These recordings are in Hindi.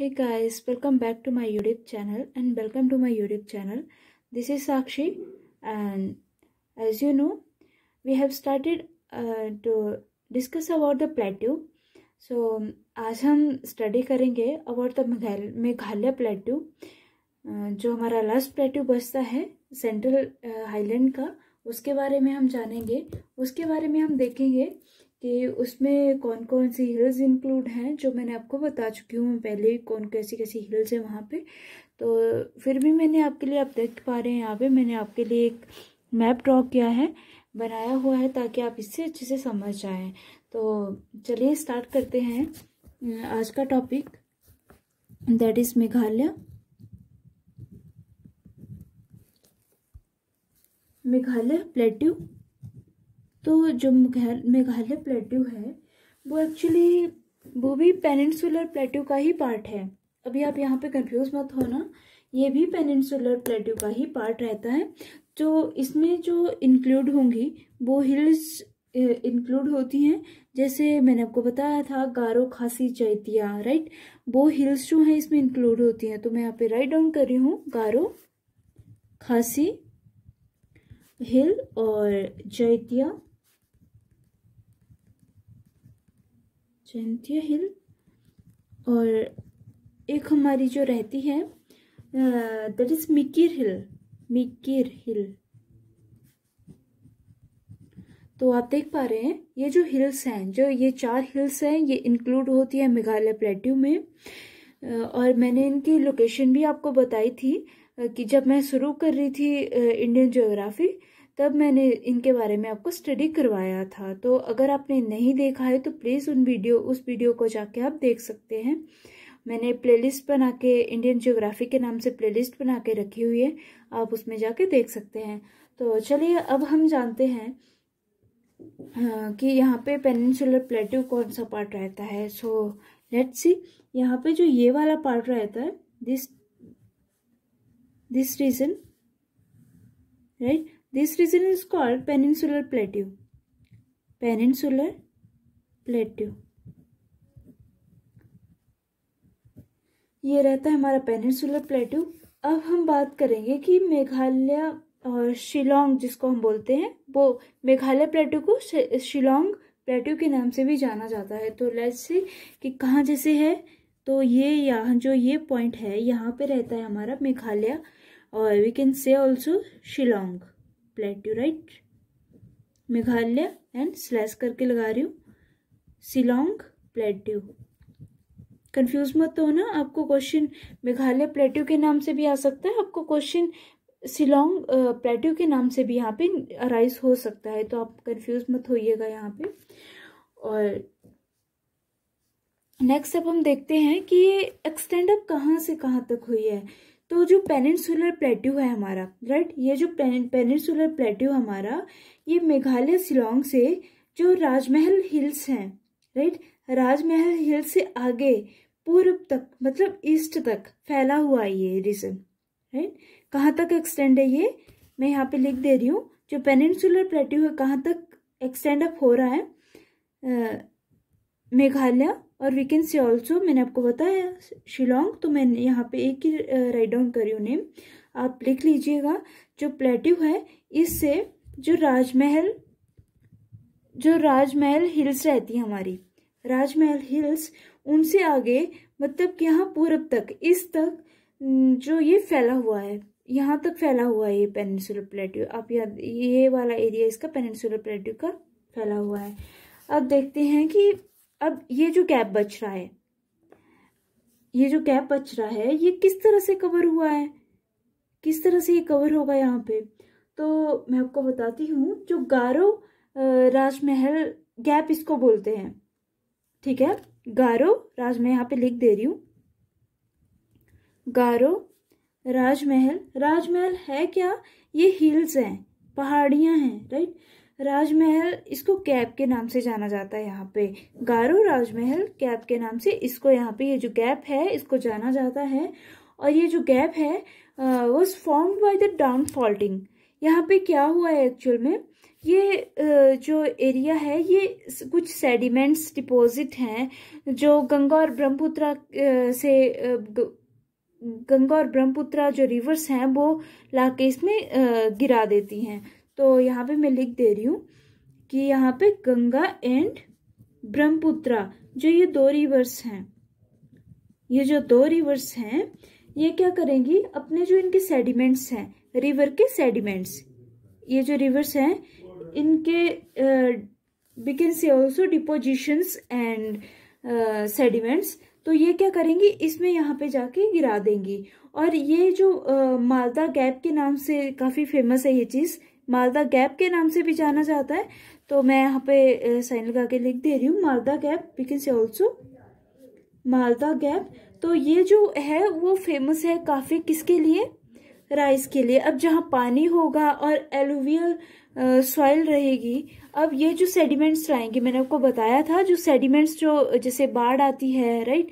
Hey guys, welcome back to my YouTube channel and welcome to my YouTube channel. This is Sakshi and as you know, we have started uh, to discuss about the plateau. So, आज हम स्टडी करेंगे अबाउट द मेघालय प्लेट्यू जो हमारा लास्ट प्लेट्यू बचता है सेंट्रल हाईलैंड का उसके बारे में हम जानेंगे उसके बारे में हम देखेंगे कि उसमें कौन कौन सी हिल्स इंक्लूड हैं जो मैंने आपको बता चुकी हूँ पहले कौन कैसी कैसी हिल्स हैं वहाँ पे तो फिर भी मैंने आपके लिए आप देख पा रहे हैं यहाँ पे मैंने आपके लिए एक मैप ड्रॉ किया है बनाया हुआ है ताकि आप इससे अच्छे से समझ जाएँ तो चलिए स्टार्ट करते हैं आज का topic that is Meghalaya Meghalaya plateau तो जो मेघालय प्लेट्यू है वो एक्चुअली वो भी पेनिनसुलर प्लेट्यू का ही पार्ट है अभी आप यहाँ पे कंफ्यूज मत होना ये भी पेनिनसुलर प्लेट्यू का ही पार्ट रहता है जो तो इसमें जो इंक्लूड होंगी वो हिल्स इंक्लूड होती हैं जैसे मैंने आपको बताया था गारो खासी चैतिया राइट वो हिल्स जो हैं इसमें इंक्लूड होती हैं तो मैं यहाँ पे राइट डाउन कर रही हूँ गारो खासी हिल और जैतिया जयंतिया हिल और एक हमारी जो रहती है that is Mikir hill Mikir hill तो आप देख पा रहे हैं ये जो हिल्स हैं जो ये चार हिल्स हैं ये इंक्लूड होती है मेघालय प्लेट्यू में और मैंने इनकी लोकेशन भी आपको बताई थी कि जब मैं शुरू कर रही थी इंडियन ज्योग्राफी तब मैंने इनके बारे में आपको स्टडी करवाया था तो अगर आपने नहीं देखा है तो प्लीज़ उन वीडियो उस वीडियो को जाके आप देख सकते हैं मैंने प्लेलिस्ट बना के इंडियन ज्योग्राफी के नाम से प्लेलिस्ट बना के रखी हुई है आप उसमें जाके देख सकते हैं तो चलिए अब हम जानते हैं कि यहाँ पे पेनिनसुलर प्लेट्यू कौन सा पार्ट रहता है सो लेट्स सी यहाँ पे जो ये वाला पार्ट रहता है this this region right This region is called Peninsular Plateau. Peninsular Plateau. ये रहता है हमारा पेनिनसुलर प्लेट्यू अब हम बात करेंगे कि मेघालय और शिलोंग जिसको हम बोलते हैं वो मेघालय प्लेट्यू को शिलोंग प्लेट्यू के नाम से भी जाना जाता है तो लेट्स से कि कहाँ जैसे है तो ये यहाँ जो ये पॉइंट है यहाँ पे रहता है हमारा मेघालय और we can say also Shillong प्लेट्यूराइट Meghalaya and slash करके लगा रही हूँ सिलोंग प्लेट्यू कंफ्यूज मत हो ना आपको क्वेश्चन मेघालय प्लेट्यू के नाम से भी आ सकता है आपको क्वेश्चन सिलोंग प्लेट्यू के नाम से भी यहाँ पे अराइज हो सकता है तो आप कंफ्यूज मत होइएगा यहाँ पे और नेक्स्ट अब हम देखते हैं कि ये एक्सटेंड अप कहाँ से कहाँ तक हुई है तो जो पेनिनसुलर प्लेट्यू है हमारा राइट ये जो पेनिनसुलर प्लेट्यू हमारा ये मेघालय शिलोंग से जो राजमहल हिल्स हैं राइट राजमहल हिल्स से आगे पूर्व तक मतलब ईस्ट तक फैला हुआ है ये रीजन राइट कहाँ तक एक्सटेंड है ये मैं यहाँ पे लिख दे रही हूँ जो पेनिनसुलर प्लेट्यू है कहाँ तक एक्सटेंड अप हो रहा है मेघालय और वीकेंड से ऑल्सो मैंने आपको बताया शिलोंग तो मैंने यहाँ पे एक ही राइट डाउन करी हूँ नेम आप लिख लीजिएगा जो प्लेटिव है इससे जो राजमहल जो राजमहल हिल्स रहती है हमारी राजमहल हिल्स उनसे आगे मतलब कि यहाँ पूरब तक इस तक जो ये फैला हुआ है यहाँ तक फैला हुआ है ये पेनसुलर प्लेट्यू आप यहाँ ये वाला एरिया इसका पेनसुलर प्लेट्यू का फैला हुआ है अब देखते हैं कि अब ये जो गैप बच रहा है ये जो गैप बच रहा है ये किस तरह से कवर हुआ है किस तरह से ये कवर होगा यहाँ पे तो मैं आपको बताती हूँ जो गारो राजमहल गैप इसको बोलते हैं ठीक है गारो राज मैं यहाँ पे लिख दे रही हूँ गारो राजमहल राजमहल है क्या ये हिल्स हैं पहाड़ियाँ हैं राइट राजमहल इसको कैब के नाम से जाना जाता है यहाँ पे गारो राजमहल कैब के नाम से इसको यहाँ पे ये जो गैप है इसको जाना जाता है और ये जो गैप है was form by the down faulting यहाँ पे क्या हुआ है एक्चुअल में ये जो एरिया है ये कुछ सेडिमेंट्स डिपॉजिट हैं जो गंगा और ब्रह्मपुत्रा से गंगा और ब्रह्मपुत्रा जो रिवर्स हैं वो लाके इसमें गिरा देती हैं तो यहाँ पे मैं लिख दे रही हूँ कि यहाँ पे गंगा एंड ब्रह्मपुत्रा जो ये दो रिवर्स हैं ये जो दो रिवर्स हैं ये क्या करेंगी अपने जो इनके सेडिमेंट्स हैं रिवर के सेडिमेंट्स ये जो रिवर्स हैं इनके we can say also depositions and sediments तो ये क्या करेंगी इसमें यहाँ पे जाके गिरा देंगी और ये जो मालदा गैप के नाम से काफ़ी फेमस है ये चीज़ मालदा गैप के नाम से भी जाना जाता है तो मैं यहाँ पे साइन लगा के लिख दे रही हूँ Malda gap we can say also Malda gap तो ये जो है वो फेमस है काफ़ी किसके लिए राइस के लिए अब जहाँ पानी होगा और एलुवियल सॉइल रहेगी अब ये जो सेडिमेंट्स रहेंगे मैंने आपको बताया था जो सेडिमेंट्स जो जैसे बाढ़ आती है राइट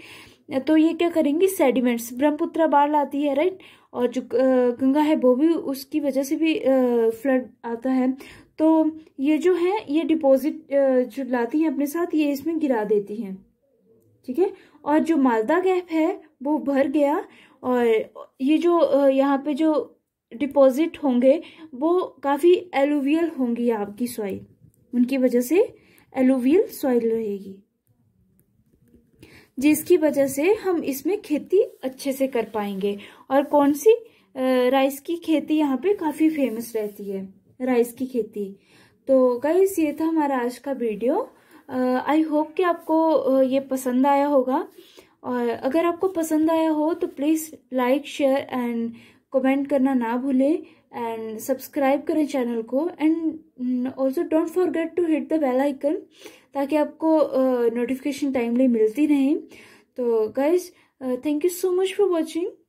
तो ये क्या करेंगी सेडिमेंट्स ब्रह्मपुत्र बाढ़ लाती है राइट और जो गंगा है वो भी उसकी वजह से भी फ्लड आता है तो ये जो है ये डिपॉजिट जो लाती है अपने साथ ये इसमें गिरा देती हैं ठीक है और जो मालदा गैप है वो भर गया और ये जो यहाँ पे जो डिपॉजिट होंगे वो काफ़ी एलोवियल होंगी आपकी सॉइल उनकी वजह से एलोवियल सॉइल रहेगी जिसकी वजह से हम इसमें खेती अच्छे से कर पाएंगे और कौन सी राइस की खेती यहाँ पे काफ़ी फेमस रहती है राइस की खेती तो गाइस ये था हमारा आज का वीडियो आई होप कि आपको ये पसंद आया होगा और अगर आपको पसंद आया हो तो please like share and comment करना ना भूलें एंड सब्सक्राइब करें चैनल को and also don't forget to hit the bell icon ताकि आपको नोटिफिकेशन टाइमली मिलती रहे तो guys thank you so much for watching